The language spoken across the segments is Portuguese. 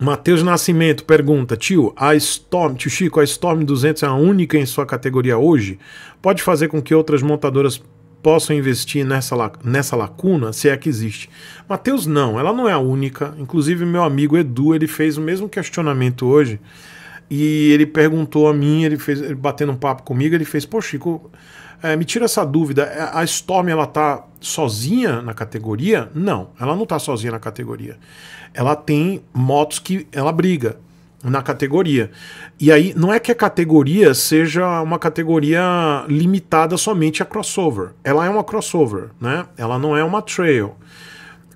Matheus Nascimento pergunta: Tio, a Storm, tio Chico, a Storm 200 é a única em sua categoria hoje? Pode fazer com que outras montadoras possam investir nessa, nessa lacuna, se é que existe? Matheus, não, ela não é a única. Inclusive, meu amigo Edu, ele fez o mesmo questionamento hoje e ele perguntou a mim, ele fez, ele batendo um papo comigo, ele fez: Pô, Chico, é, me tira essa dúvida, é, a Storm ela tá sozinha na categoria? Não, ela não tá sozinha na categoria. Ela tem motos que ela briga na categoria. E aí não é que a categoria seja uma categoria limitada somente a crossover. Ela é uma crossover, né? Ela não é uma trail.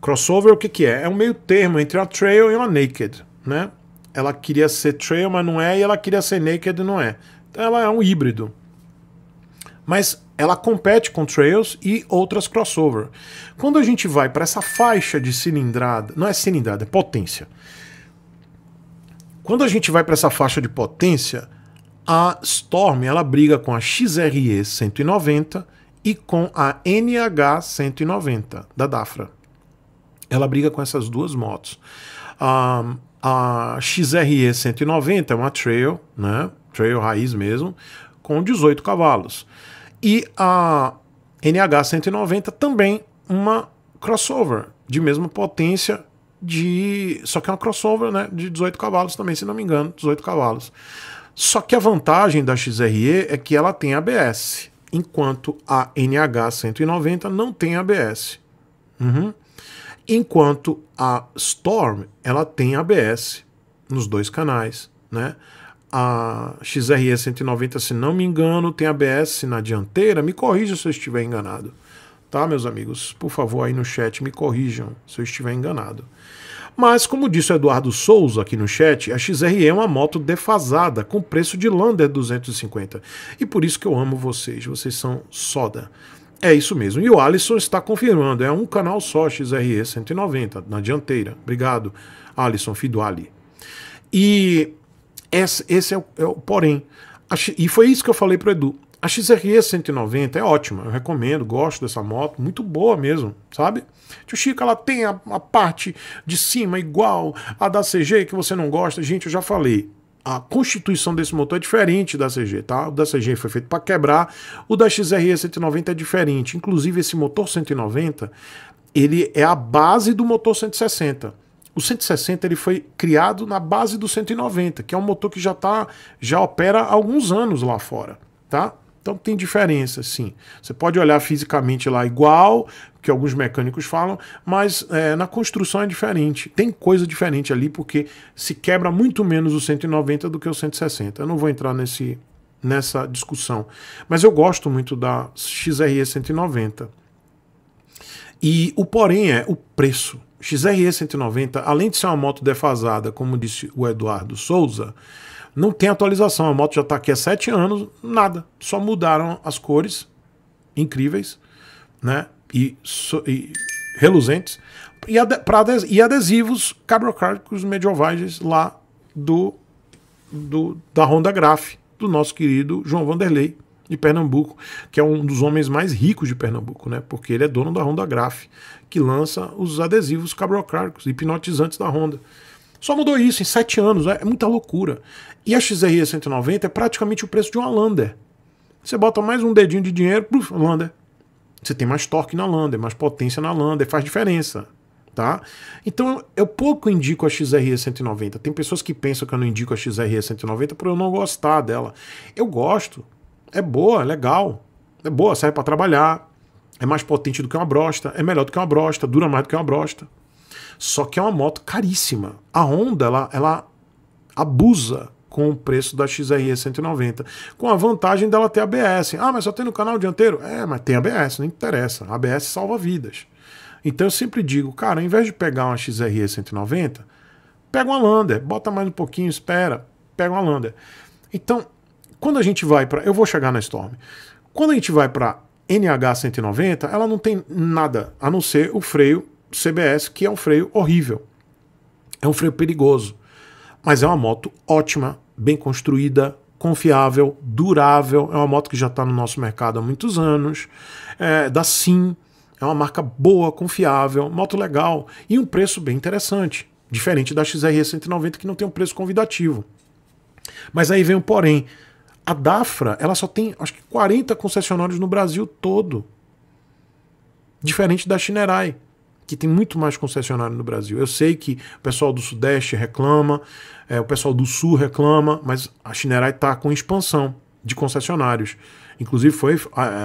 Crossover o que que é? É um meio termo entre a trail e uma naked, né? Ela queria ser trail, mas não é, e ela queria ser naked, não é. Então ela é um híbrido, mas ela compete com trails e outras crossover. Quando a gente vai para essa faixa de cilindrada, não é cilindrada, é potência. Quando a gente vai para essa faixa de potência, a Storm ela briga com a XRE 190 e com a NH 190 da Dafra. Ela briga com essas duas motos. Um, a XRE 190 é uma trail, né? Trail raiz mesmo, com 18 cavalos. E a NH190 também uma crossover de mesma potência de. Só que é uma crossover né, de 18 cavalos também, se não me engano, 18 cavalos. Só que a vantagem da XRE é que ela tem ABS, enquanto a NH190 não tem ABS. Uhum. Enquanto a Storm ela tem ABS nos dois canais, né? a XRE 190, se não me engano, tem ABS na dianteira. Me corrija se eu estiver enganado, tá, meus amigos? Por favor, aí no chat me corrijam se eu estiver enganado. Mas, como disse o Eduardo Souza aqui no chat, a XRE é uma moto defasada, com preço de Lander 250. E por isso que eu amo vocês, vocês são soda. É isso mesmo. E o Alisson está confirmando. É um canal só, XRE 190, na dianteira. Obrigado, Alisson Fiduali. E esse, esse é, o, é o porém. A, e foi isso que eu falei para Edu. A XRE 190 é ótima, eu recomendo, gosto dessa moto, muito boa mesmo, sabe? Tio Chico, ela tem a, a parte de cima igual a da CG que você não gosta. Gente, eu já falei, a constituição desse motor é diferente da CG, tá? O da CG foi feito para quebrar, o da XRE 190 é diferente. Inclusive esse motor 190, ele é a base do motor 160 o 160 ele foi criado na base do 190, que é um motor que já tá, já opera há alguns anos lá fora, tá? Então tem diferença, sim. Você pode olhar fisicamente lá igual, que alguns mecânicos falam, mas é, na construção é diferente. Tem coisa diferente ali, porque se quebra muito menos o 190 do que o 160. Eu não vou entrar nesse, nessa discussão. Mas eu gosto muito da XRE 190. E o porém é o preço. XRE 190, além de ser uma moto defasada, como disse o Eduardo Souza, não tem atualização. A moto já está aqui há sete anos, nada. Só mudaram as cores, incríveis, né? E, so, e reluzentes. E, ade, ades, e adesivos cabrocráticos medievais lá do, do da Honda Graf, do nosso querido João Vanderlei, de Pernambuco, que é um dos homens mais ricos de Pernambuco, né? Porque ele é dono da Honda Graf, que lança os adesivos cabrocáricos, hipnotizantes da Honda. Só mudou isso em sete anos, é muita loucura. E a XRE 190 é praticamente o preço de uma Lander. Você bota mais um dedinho de dinheiro, puf, Lander. Você tem mais torque na Lander, mais potência na Lander, faz diferença. Tá? Então eu pouco indico a XRE 190. Tem pessoas que pensam que eu não indico a XRE 190 por eu não gostar dela. Eu gosto, é boa, é legal. É boa, serve para trabalhar. É mais potente do que uma brosta. É melhor do que uma brosta. Dura mais do que uma brosta. Só que é uma moto caríssima. A Honda, ela, ela abusa com o preço da XRE 190, com a vantagem dela ter ABS. Ah, mas só tem no canal dianteiro? É, mas tem ABS, não interessa. ABS salva vidas. Então eu sempre digo, cara, ao invés de pegar uma XRE 190, pega uma Lander, bota mais um pouquinho, espera, pega uma Lander. Então, quando a gente vai para. Eu vou chegar na Storm. Quando a gente vai para NH190, ela não tem nada a não ser o freio CBS, que é um freio horrível. É um freio perigoso. Mas é uma moto ótima, bem construída, confiável, durável. É uma moto que já está no nosso mercado há muitos anos. É, da Sim. É uma marca boa, confiável, moto legal e um preço bem interessante. Diferente da XRE 190, que não tem um preço convidativo. Mas aí vem o porém. A Dafra, ela só tem, acho que 40 concessionários no Brasil todo. Diferente da Chinerai, que tem muito mais concessionário no Brasil. Eu sei que o pessoal do Sudeste reclama, é, o pessoal do Sul reclama, mas a Chinerai está com expansão de concessionários. Inclusive foi é,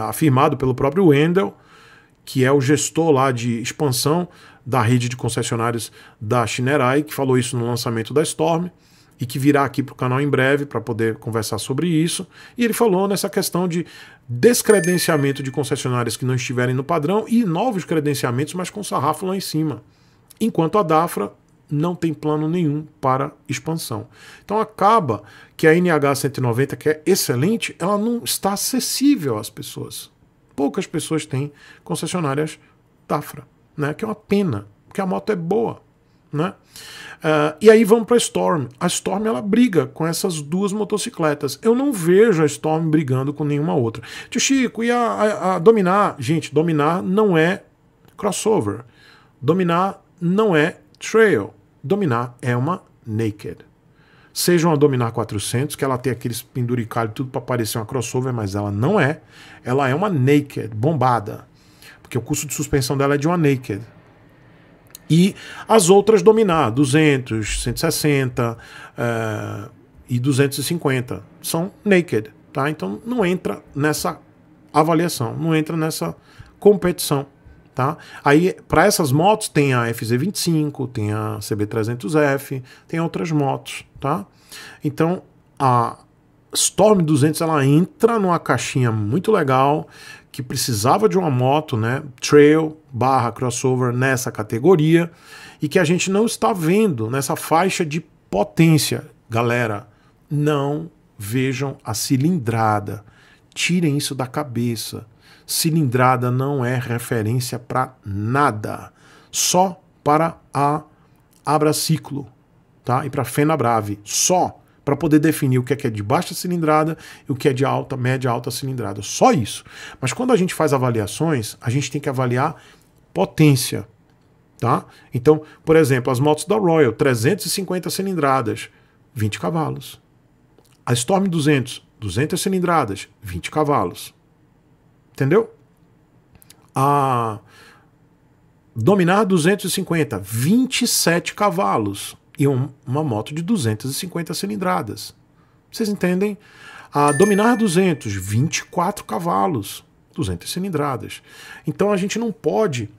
afirmado pelo próprio Wendel, que é o gestor lá de expansão da rede de concessionários da Chinerai, que falou isso no lançamento da Storm e que virá aqui para o canal em breve para poder conversar sobre isso. E ele falou nessa questão de descredenciamento de concessionárias que não estiverem no padrão e novos credenciamentos, mas com sarrafo lá em cima. Enquanto a DAFRA não tem plano nenhum para expansão. Então acaba que a NH 190, que é excelente, ela não está acessível às pessoas. Poucas pessoas têm concessionárias DAFRA, né? que é uma pena, porque a moto é boa. Né? Uh, e aí vamos para a Storm. A Storm ela briga com essas duas motocicletas. Eu não vejo a Storm brigando com nenhuma outra. Tio Chico, e a, a, a Dominar? Gente, Dominar não é crossover. Dominar não é trail. Dominar é uma naked. Seja uma Dominar 400, que ela tem aqueles penduricalhos tudo para parecer uma crossover, mas ela não é. Ela é uma naked, bombada. Porque o custo de suspensão dela é de uma naked e as outras dominar, 200, 160 uh, e 250. Eh, São naked, tá? Então não entra nessa avaliação, não entra nessa competição. Tá? Aí, para essas motos, tem a FZ25, tem a CB300F, tem outras motos, tá? Então, a Storm 200, ela entra numa caixinha muito legal, que precisava de uma moto, né, trail barra crossover nessa categoria e que a gente não está vendo nessa faixa de potência, galera. Não vejam a cilindrada. Tirem isso da cabeça. Cilindrada não é referência para nada, só para a Abraciclo, tá? E para Fena Brave, só para poder definir o que é, que é de baixa cilindrada e o que é de alta, média, alta cilindrada. Só isso. Mas quando a gente faz avaliações, a gente tem que avaliar potência. Tá? Então, por exemplo, as motos da Royal, 350 cilindradas, 20 cavalos. A Storm 200, 200 cilindradas, 20 cavalos. Entendeu? A Dominar 250, 27 cavalos e um, uma moto de 250 cilindradas. Vocês entendem? A Dominar 200, 24 cavalos, 200 cilindradas. Então a gente não pode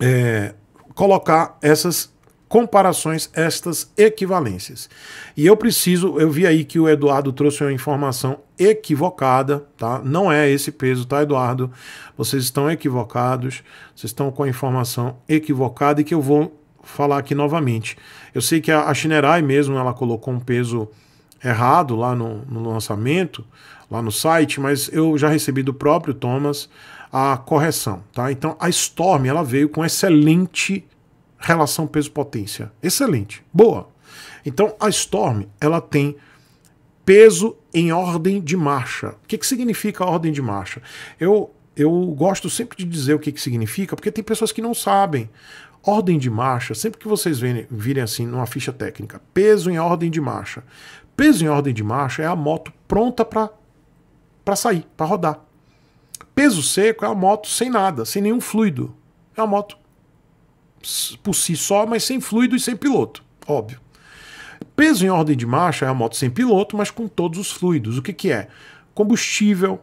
é, colocar essas comparações, estas equivalências. E eu preciso, eu vi aí que o Eduardo trouxe uma informação equivocada, tá? Não é esse peso, tá, Eduardo? Vocês estão equivocados, vocês estão com a informação equivocada e que eu vou falar aqui novamente. Eu sei que a, a Shinerai mesmo ela colocou um peso errado lá no, no lançamento, lá no site, mas eu já recebi do próprio Thomas a correção, tá? Então a Storm ela veio com excelente relação peso-potência, excelente, boa. Então a Storm ela tem peso em ordem de marcha. O que, que significa ordem de marcha? Eu eu gosto sempre de dizer o que, que significa, porque tem pessoas que não sabem. Ordem de marcha, sempre que vocês virem, virem assim numa ficha técnica, peso em ordem de marcha. Peso em ordem de marcha é a moto pronta para sair, para rodar. Peso seco é a moto sem nada, sem nenhum fluido. É uma moto por si só, mas sem fluido e sem piloto, óbvio. Peso em ordem de marcha é a moto sem piloto, mas com todos os fluidos. O que, que é? Combustível,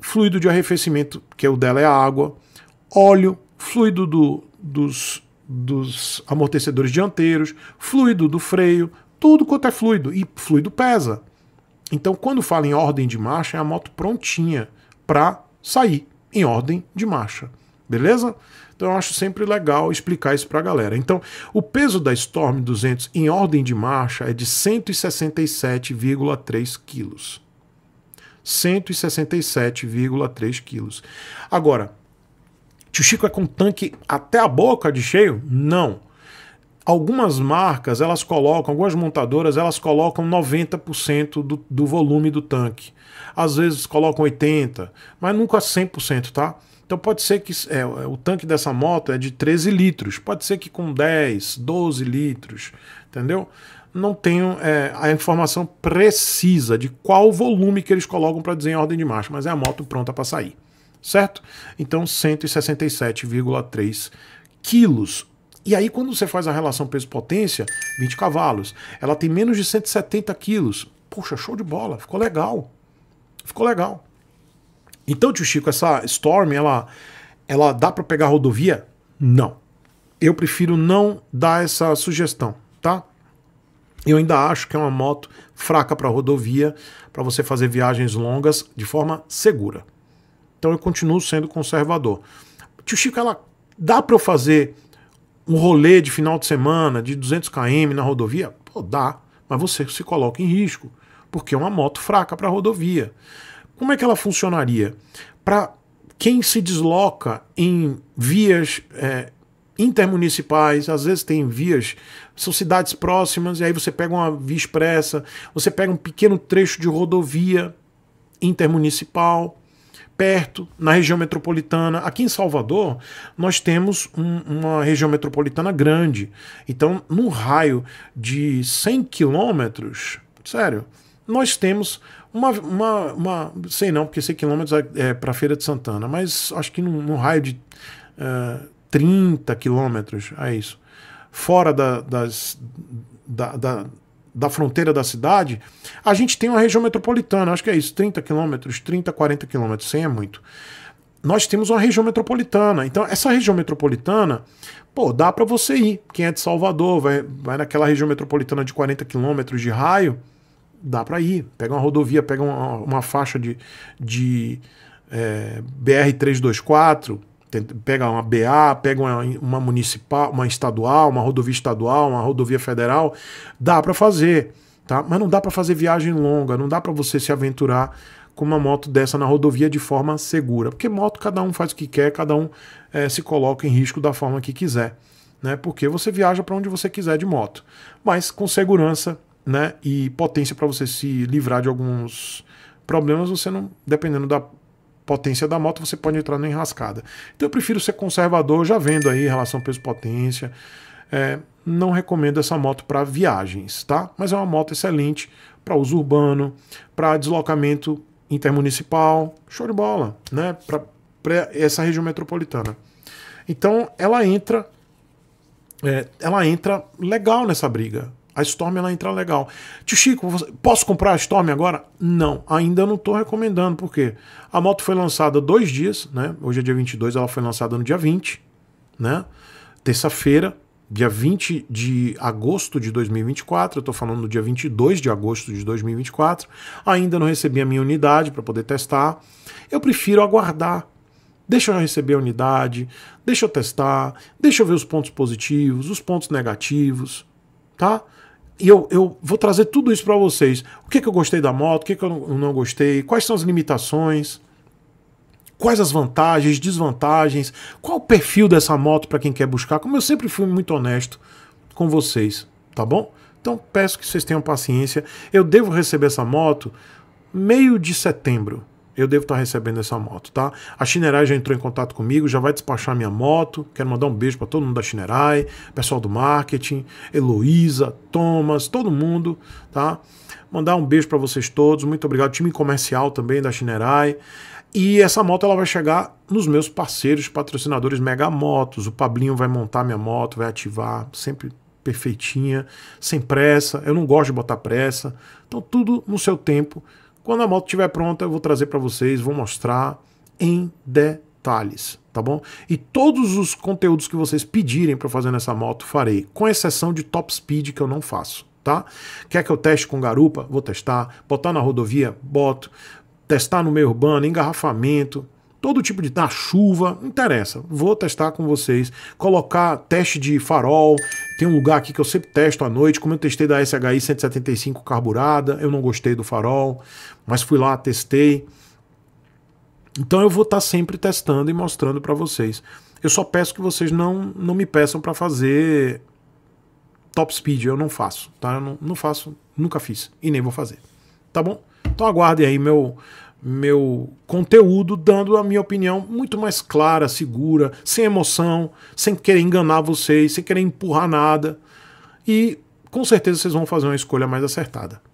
fluido de arrefecimento, que é o dela é a água, óleo, fluido do, dos, dos amortecedores dianteiros, fluido do freio, tudo quanto é fluido. E fluido pesa. Então, quando fala em ordem de marcha, é a moto prontinha para sair em ordem de marcha. Beleza? Então eu acho sempre legal explicar isso para a galera. Então, o peso da Storm 200 em ordem de marcha é de 167,3 quilos. 167,3 quilos. Agora, tio Chico é com tanque até a boca de cheio? Não. Algumas marcas, elas colocam, algumas montadoras, elas colocam 90% do, do volume do tanque. Às vezes colocam 80%, mas nunca 100%, tá? Então pode ser que é, o tanque dessa moto é de 13 litros, pode ser que com 10, 12 litros, entendeu? não tenho é, a informação precisa de qual volume que eles colocam para dizer em ordem de marcha, mas é a moto pronta para sair, certo? Então 167,3 quilos. E aí quando você faz a relação peso-potência, 20 cavalos, ela tem menos de 170 quilos. Poxa, show de bola, ficou legal, ficou legal. Então, tio Chico, essa Storm, ela, ela dá para pegar rodovia? Não. Eu prefiro não dar essa sugestão. Eu ainda acho que é uma moto fraca para rodovia, para você fazer viagens longas de forma segura. Então eu continuo sendo conservador. Tio Chico, ela dá para eu fazer um rolê de final de semana de 200 km na rodovia? Pô, dá, mas você se coloca em risco, porque é uma moto fraca para rodovia. Como é que ela funcionaria? Para quem se desloca em vias é, intermunicipais, às vezes tem vias, são cidades próximas, e aí você pega uma via expressa, você pega um pequeno trecho de rodovia intermunicipal, perto, na região metropolitana. Aqui em Salvador, nós temos um, uma região metropolitana grande. Então, num raio de 100 quilômetros, sério, nós temos uma, uma, uma, sei não, porque 100 quilômetros é, é para Feira de Santana, mas acho que num, num raio de uh, 30 quilômetros, é isso, fora da, das, da, da, da, fronteira da cidade, a gente tem uma região metropolitana, acho que é isso, 30 quilômetros, 30, 40 quilômetros, 100 é muito. Nós temos uma região metropolitana. Então, essa região metropolitana, pô, dá para você ir. Quem é de Salvador, vai, vai naquela região metropolitana de 40 quilômetros de raio, dá para ir. Pega uma rodovia, pega uma, uma faixa de, de é, eh, BR-324, pega uma BA, pega uma, uma, municipal, uma estadual, uma rodovia estadual, uma rodovia federal, dá para fazer, tá? Mas não dá para fazer viagem longa, não dá para você se aventurar com uma moto dessa na rodovia de forma segura, porque moto cada um faz o que quer, cada um é, se coloca em risco da forma que quiser, né? Porque você viaja para onde você quiser de moto, mas com segurança, né? E potência para você se livrar de alguns problemas, você não, dependendo da potência da moto, você pode entrar na enrascada. Então eu prefiro ser conservador, já vendo aí em relação peso-potência. É, não recomendo essa moto para viagens, tá? Mas é uma moto excelente para uso urbano, para deslocamento intermunicipal, show de bola, né? Para essa região metropolitana. Então ela entra, é, ela entra legal nessa briga, a Storm ela entra legal. Tio Chico, posso comprar a Storm agora? Não, ainda não estou recomendando, porque a moto foi lançada dois dias, né? Hoje é dia 22, ela foi lançada no dia 20, né? Terça-feira, dia 20 de agosto de 2024, eu estou falando no dia 22 de agosto de 2024, ainda não recebi a minha unidade para poder testar. Eu prefiro aguardar. Deixa eu receber a unidade, deixa eu testar, deixa eu ver os pontos positivos, os pontos negativos, tá? E eu, eu vou trazer tudo isso para vocês. O que, que eu gostei da moto, o que, que eu não, não gostei, quais são as limitações, quais as vantagens, desvantagens, qual o perfil dessa moto para quem quer buscar. Como eu sempre fui muito honesto com vocês, tá bom? Então peço que vocês tenham paciência. Eu devo receber essa moto meio de setembro eu devo estar recebendo essa moto, tá? A Chinerai já entrou em contato comigo, já vai despachar minha moto. Quero mandar um beijo para todo mundo da Chinerai, pessoal do marketing, Heloísa, Thomas, todo mundo, tá? Mandar um beijo para vocês todos. Muito obrigado, time comercial também da Chinerai. E essa moto ela vai chegar nos meus parceiros, patrocinadores Mega Motos. O Pablinho vai montar minha moto, vai ativar, sempre perfeitinha, sem pressa. Eu não gosto de botar pressa. Então tudo no seu tempo quando a moto estiver pronta, eu vou trazer para vocês, vou mostrar em detalhes, tá bom? E todos os conteúdos que vocês pedirem para fazer nessa moto, farei, com exceção de top speed que eu não faço, tá? Quer que eu teste com garupa? Vou testar. Botar na rodovia? Boto. Testar no meio urbano, engarrafamento, todo tipo de na chuva, não interessa. Vou testar com vocês, colocar teste de farol. Tem um lugar aqui que eu sempre testo à noite, como eu testei da SHI 175 carburada, eu não gostei do farol, mas fui lá, testei. Então eu vou estar tá sempre testando e mostrando para vocês. Eu só peço que vocês não, não me peçam para fazer top speed, eu não faço, tá? Eu não, não faço, nunca fiz e nem vou fazer. Tá bom? Então aguardem aí meu meu conteúdo, dando a minha opinião muito mais clara, segura, sem emoção, sem querer enganar vocês, sem querer empurrar nada. E com certeza vocês vão fazer uma escolha mais acertada.